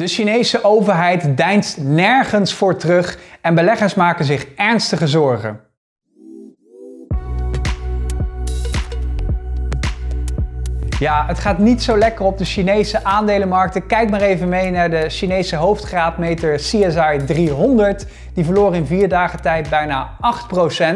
De Chinese overheid deinst nergens voor terug en beleggers maken zich ernstige zorgen. Ja, het gaat niet zo lekker op de Chinese aandelenmarkten. Kijk maar even mee naar de Chinese hoofdgraadmeter CSI 300. Die verloor in vier dagen tijd bijna 8%. Uh,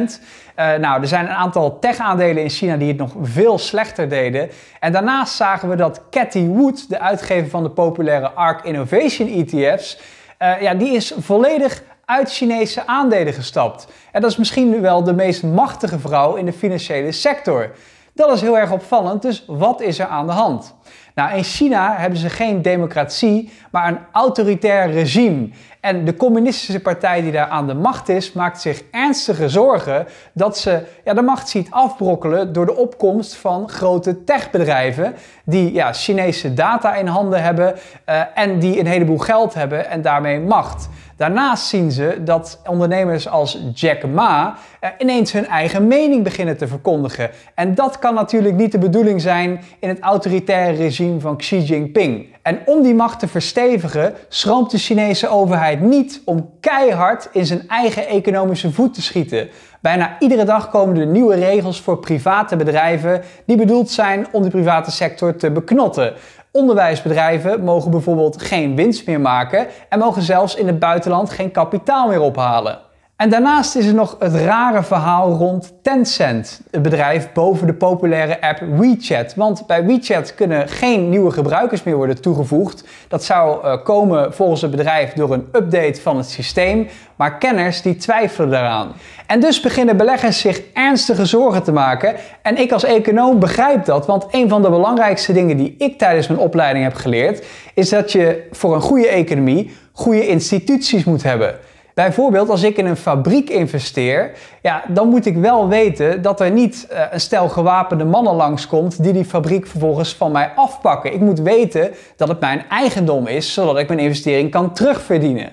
eh, nou, er zijn een aantal tech-aandelen in China die het nog veel slechter deden. En daarnaast zagen we dat Cathy Wood, de uitgever van de populaire ARK Innovation ETF's, eh, ja, die is volledig uit Chinese aandelen gestapt. En dat is misschien nu wel de meest machtige vrouw in de financiële sector. Dat is heel erg opvallend, dus wat is er aan de hand? Nou, in China hebben ze geen democratie, maar een autoritair regime. En de communistische partij die daar aan de macht is, maakt zich ernstige zorgen dat ze ja, de macht ziet afbrokkelen door de opkomst van grote techbedrijven die ja, Chinese data in handen hebben eh, en die een heleboel geld hebben en daarmee macht. Daarnaast zien ze dat ondernemers als Jack Ma eh, ineens hun eigen mening beginnen te verkondigen. En dat kan natuurlijk niet de bedoeling zijn in het autoritaire regime van Xi Jinping. En om die macht te verstevigen, schroomt de Chinese overheid niet om keihard in zijn eigen economische voet te schieten. Bijna iedere dag komen er nieuwe regels voor private bedrijven die bedoeld zijn om de private sector te beknotten. Onderwijsbedrijven mogen bijvoorbeeld geen winst meer maken en mogen zelfs in het buitenland geen kapitaal meer ophalen. En daarnaast is er nog het rare verhaal rond Tencent, het bedrijf boven de populaire app WeChat. Want bij WeChat kunnen geen nieuwe gebruikers meer worden toegevoegd. Dat zou eh, komen volgens het bedrijf door een update van het systeem, maar kenners die twijfelen daaraan. En dus beginnen beleggers zich ernstige zorgen te maken. En ik als econoom begrijp dat, want een van de belangrijkste dingen die ik tijdens mijn opleiding heb geleerd, is dat je voor een goede economie goede instituties moet hebben. Bijvoorbeeld als ik in een fabriek investeer, ja, dan moet ik wel weten dat er niet eh, een stel gewapende mannen langskomt die die fabriek vervolgens van mij afpakken. Ik moet weten dat het mijn eigendom is, zodat ik mijn investering kan terugverdienen.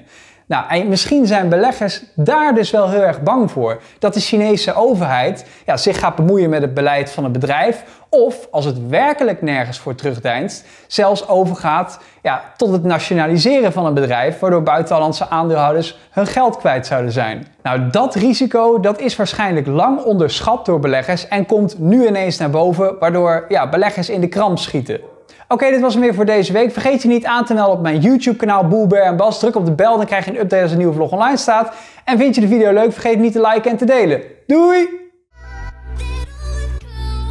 Nou, en misschien zijn beleggers daar dus wel heel erg bang voor. Dat de Chinese overheid ja, zich gaat bemoeien met het beleid van het bedrijf. Of, als het werkelijk nergens voor terugdeinst, zelfs overgaat ja, tot het nationaliseren van een bedrijf. Waardoor buitenlandse aandeelhouders hun geld kwijt zouden zijn. Nou, dat risico dat is waarschijnlijk lang onderschat door beleggers en komt nu ineens naar boven. Waardoor ja, beleggers in de kramp schieten. Oké, dit was hem weer voor deze week. Vergeet je niet aan te melden op mijn YouTube-kanaal Boelbeer en Bas. Druk op de bel, dan krijg je een update als een nieuwe vlog online staat. En vind je de video leuk, vergeet niet te liken en te delen. Doei!